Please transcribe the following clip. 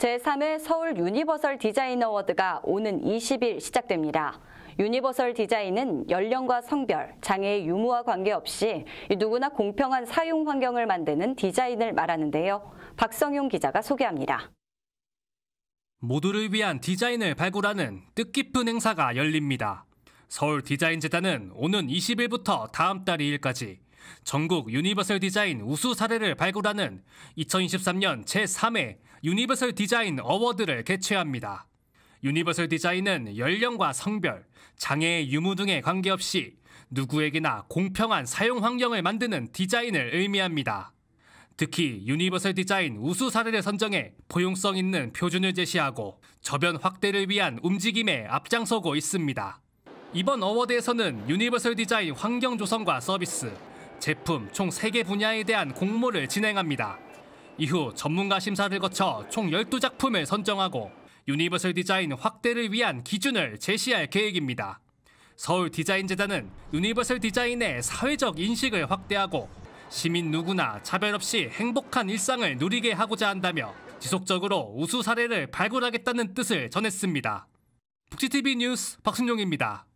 제3회 서울 유니버설 디자인 어워드가 오는 20일 시작됩니다. 유니버설 디자인은 연령과 성별, 장애의 유무와 관계없이 누구나 공평한 사용 환경을 만드는 디자인을 말하는데요. 박성용 기자가 소개합니다. 모두를 위한 디자인을 발굴하는 뜻깊은 행사가 열립니다. 서울 디자인 재단은 오는 20일부터 다음 달 2일까지 전국 유니버설 디자인 우수 사례를 발굴하는 2023년 제3회 유니버설 디자인 어워드를 개최합니다. 유니버설 디자인은 연령과 성별, 장애, 유무 등에 관계없이 누구에게나 공평한 사용 환경을 만드는 디자인을 의미합니다. 특히 유니버설 디자인 우수 사례를 선정해 포용성 있는 표준을 제시하고 저변 확대를 위한 움직임에 앞장서고 있습니다. 이번 어워드에서는 유니버설 디자인 환경 조성과 서비스, 제품 총 3개 분야에 대한 공모를 진행합니다. 이후 전문가 심사를 거쳐 총 12작품을 선정하고 유니버설 디자인 확대를 위한 기준을 제시할 계획입니다. 서울 디자인재단은 유니버설 디자인의 사회적 인식을 확대하고 시민 누구나 차별 없이 행복한 일상을 누리게 하고자 한다며 지속적으로 우수 사례를 발굴하겠다는 뜻을 전했습니다. 북지TV 뉴스 박순용입니다.